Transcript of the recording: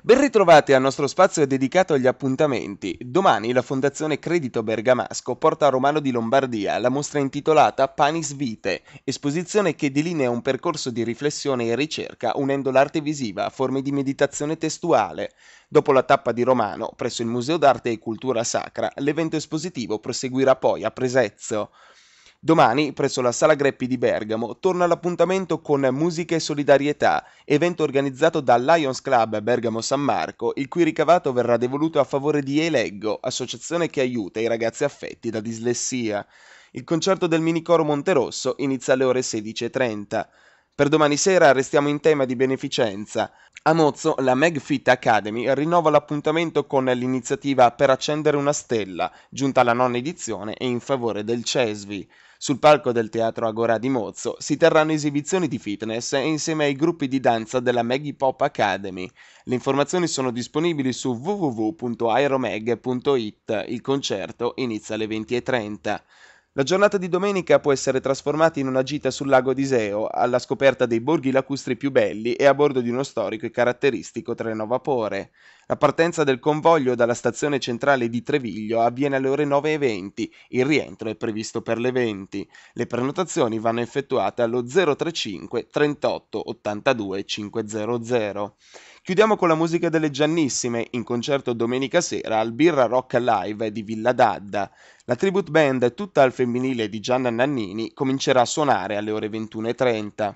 Ben ritrovati al nostro spazio dedicato agli appuntamenti. Domani la Fondazione Credito Bergamasco porta a Romano di Lombardia la mostra intitolata Panis Vite, esposizione che delinea un percorso di riflessione e ricerca unendo l'arte visiva a forme di meditazione testuale. Dopo la tappa di Romano, presso il Museo d'Arte e Cultura Sacra, l'evento espositivo proseguirà poi a Presezzo. Domani, presso la Sala Greppi di Bergamo, torna l'appuntamento con Musica e Solidarietà, evento organizzato dal Lions Club Bergamo San Marco, il cui ricavato verrà devoluto a favore di Eleggo, associazione che aiuta i ragazzi affetti da dislessia. Il concerto del minicoro Monterosso inizia alle ore 16.30. Per domani sera restiamo in tema di beneficenza. A Mozzo la MagFit Academy rinnova l'appuntamento con l'iniziativa Per accendere una stella, giunta alla nona edizione e in favore del CESVI. Sul palco del Teatro Agora di Mozzo si terranno esibizioni di fitness insieme ai gruppi di danza della Maggie Pop Academy. Le informazioni sono disponibili su www.aeromag.it. Il concerto inizia alle 20.30. La giornata di domenica può essere trasformata in una gita sul lago di Seo, alla scoperta dei borghi lacustri più belli e a bordo di uno storico e caratteristico treno a vapore. La partenza del convoglio dalla stazione centrale di Treviglio avviene alle ore 9.20, il rientro è previsto per le 20. Le prenotazioni vanno effettuate allo 035 38 82 500. Chiudiamo con la musica delle Giannissime, in concerto domenica sera al Birra Rock Live di Villa Dadda. La tribute band tutta al femminile di Gianna Nannini comincerà a suonare alle ore 21.30.